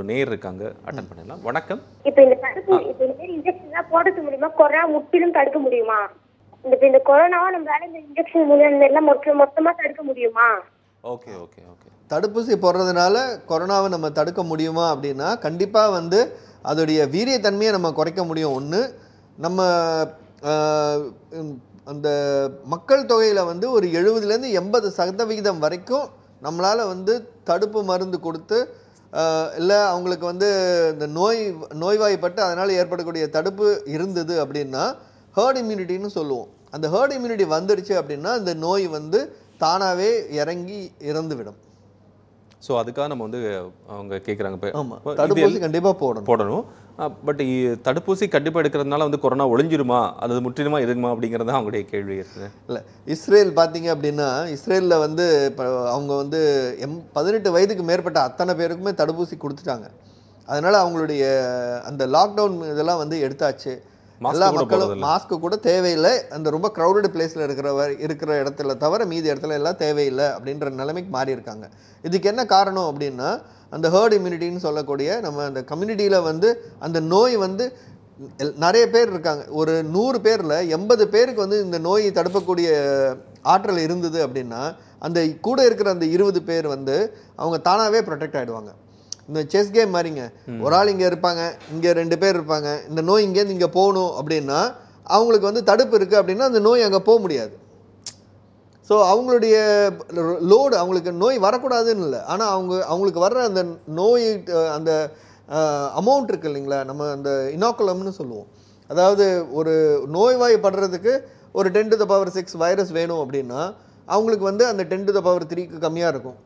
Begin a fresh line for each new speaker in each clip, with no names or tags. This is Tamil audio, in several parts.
ஒரு நேர் இருக்காங்க அட்டன் பண்ணலாம் வணக்கம் இப்போ இந்த தடுப்பு இப்போ இந்த மாதிரி இன்ஜெக்ஷன்லாம் போடுறது கொரோனா முற்றிலும் தடுக்க முடியுமா இந்த இந்த கொரோனாவை நம்மளால இந்த இன்ஜெக்ஷன் மூலியம் எல்லாம் மொத்த மொத்தமாக தடுக்க முடியுமா ஓகே ஓகே ஓகே
தடுப்பூசி போடுறதுனால கொரோனாவை நம்ம தடுக்க முடியுமா அப்படின்னா கண்டிப்பாக வந்து அதோடைய வீரியத்தன்மையை நம்ம குறைக்க முடியும் ஒன்று நம்ம அந்த மக்கள் தொகையில் வந்து ஒரு எழுபதுலேருந்து எண்பது சதவிகிதம் வரைக்கும் நம்மளால் வந்து தடுப்பு மருந்து கொடுத்து இல்லை அவங்களுக்கு வந்து இந்த நோய் நோய்வாய்ப்பட்டு அதனால் ஏற்படக்கூடிய தடுப்பு இருந்தது அப்படின்னா ஹேர்ட் இம்யூனிட்டின்னு சொல்லுவோம் அந்த ஹேர்ட் இம்யூனிட்டி வந்துடுச்சு அப்படின்னா இந்த நோய் வந்து தானாகவே இறங்கி இறந்துவிடும்
ஸோ அதுக்காக நம்ம வந்து அவங்க கேட்குறாங்க இப்போ ஆமாம் தடுப்பூசி
கண்டிப்பாக போடணும் போடணும்
பட் தடுப்பூசி கண்டிப்பாக எடுக்கிறதுனால வந்து கொரோனா ஒழிஞ்சிருமா அல்லது முற்றிலுமா இருக்குமா அப்படிங்கிறது தான் அவங்களுடைய கேள்வி இருக்குது
இல்லை இஸ்ரேல் பார்த்தீங்க அப்படின்னா இஸ்ரேலில் வந்து இப்போ அவங்க வந்து எம் பதினெட்டு வயதுக்கு மேற்பட்ட அத்தனை பேருக்குமே தடுப்பூசி கொடுத்துட்டாங்க அதனால் அவங்களுடைய அந்த லாக்டவுன் இதெல்லாம் வந்து எடுத்தாச்சு எல்லா மக்களும் மாஸ்க்கு கூட தேவையில்லை அந்த ரொம்ப க்ரௌடட் பிளேஸில் இருக்கிறவர் இருக்கிற இடத்துல தவிர மீதி இடத்துல எல்லாம் தேவையில்லை அப்படின்ற நிலைமைக்கு மாறி இருக்காங்க இதுக்கு என்ன காரணம் அப்படின்னா அந்த ஹேர்ட் இம்யூனிட்டின்னு சொல்லக்கூடிய நம்ம அந்த கம்யூனிட்டியில் வந்து அந்த நோய் வந்து நிறைய பேர் இருக்காங்க ஒரு நூறு பேரில் எண்பது பேருக்கு வந்து இந்த நோய் தடுப்பக்கூடிய ஆற்றல் இருந்தது அப்படின்னா அந்த கூட இருக்கிற அந்த இருபது பேர் வந்து அவங்க தானாகவே ப்ரொடெக்ட் ஆகிடுவாங்க இந்த செஸ் கேம் மாதிரிங்க ஒரு ஆள் இங்கே இருப்பாங்க இங்கே ரெண்டு பேர் இருப்பாங்க இந்த நோய் இங்கேருந்து இங்கே போகணும் அப்படின்னா அவங்களுக்கு வந்து தடுப்பு இருக்குது அப்படின்னா அந்த நோய் அங்கே போக முடியாது ஸோ அவங்களுடைய லோடு அவங்களுக்கு நோய் வரக்கூடாதுன்னு இல்லை ஆனால் அவங்க அவங்களுக்கு வர்ற அந்த நோய் அந்த அமௌண்ட் இருக்குது இல்லைங்களா நம்ம அந்த இனோக்குலம்னு சொல்லுவோம் அதாவது ஒரு நோய்வாய்ப்படுறதுக்கு ஒரு ten to the power six virus வேணும் அப்படின்னா அவங்களுக்கு வந்து அந்த டென் டு த பவர் த்ரீக்கு கம்மியாக இருக்கும்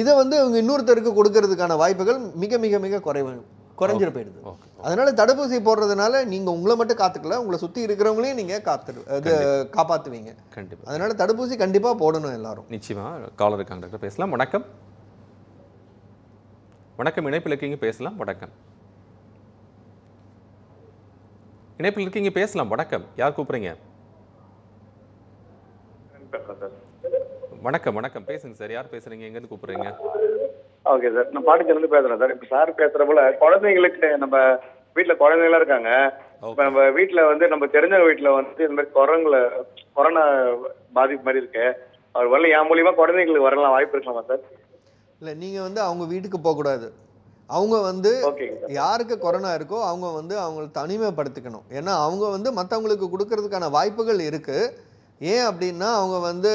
இதை வந்து அவங்க இன்னொருத்தருக்கு கொடுக்கறதுக்கான வாய்ப்புகள் மிக மிக மிக குறைவு குறைஞ்சிட போயிடுது அதனால தடுப்பூசி போடுறதுனால நீங்க உங்களை மட்டும் காத்துக்கல உங்களை சுத்தி இருக்கிறவங்களையும் நீங்க காத்து காப்பாத்துவீங்க கண்டிப்பா அதனால தடுப்பூசி கண்டிப்பா போடணும் எல்லாரும்
நிச்சயமா காலர் இருக்காங்க பேசலாம் வணக்கம் வணக்கம் இணைப்பில் இருக்கீங்க பேசலாம் வணக்கம் இணைப்பில் இருக்கீங்க பேசலாம் வணக்கம் யார் கூப்பிடுறீங்க வணக்கம் வணக்கம் பேசுங்க சார் யார் பேசுறீங்க எங்கேருந்து கூப்பிடுறீங்க ஓகே சார் நான் பாண்டிச்சேரியிலிருந்து பேசுறேன் சார் இப்போ சார் பேசுற போல குழந்தைங்களுக்கு நம்ம வீட்டில் குழந்தைங்களா இருக்காங்க இப்போ நம்ம வீட்டில் வந்து நம்ம தெரிஞ்சவங்க வீட்டில் வந்து இந்த மாதிரி குரங்குல கொரோனா பாதிப்பு மாதிரி இருக்கு அவர் வரல என் மூலியமா குழந்தைங்களுக்கு வரலாம் வாய்ப்பு இருக்கலாமா சார்
இல்லை நீங்கள் வந்து அவங்க வீட்டுக்கு போகக்கூடாது அவங்க வந்து யாருக்கு கொரோனா இருக்கோ அவங்க வந்து அவங்கள தனிமைப்படுத்திக்கணும் ஏன்னா அவங்க வந்து மற்றவங்களுக்கு கொடுக்கறதுக்கான வாய்ப்புகள் இருக்குது ஏன் அப்படின்னா அவங்க வந்து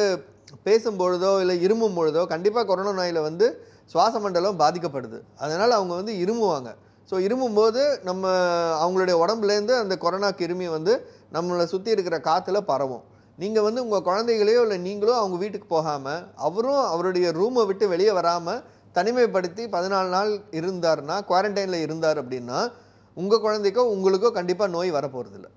பேசும்பொழுதோ இல்லை இரும்பும் பொழுதோ கண்டிப்பாக கொரோனா நோயில் வந்து சுவாச மண்டலம் பாதிக்கப்படுது அதனால் அவங்க வந்து இரும்புவாங்க ஸோ இரும்பும்போது நம்ம அவங்களுடைய உடம்புலேருந்து அந்த கொரோனா கிருமி வந்து நம்மளை சுற்றி இருக்கிற காற்றுல பரவும் நீங்கள் வந்து உங்கள் குழந்தைகளையோ இல்லை நீங்களோ அவங்க வீட்டுக்கு போகாமல் அவரும் அவருடைய ரூமை விட்டு வெளியே வராமல் தனிமைப்படுத்தி பதினாலு நாள் இருந்தார்னா குவாரண்டைனில் இருந்தார் அப்படின்னா உங்கள் குழந்தைக்கோ உங்களுக்கோ கண்டிப்பாக நோய் வரப்போகிறதில்ல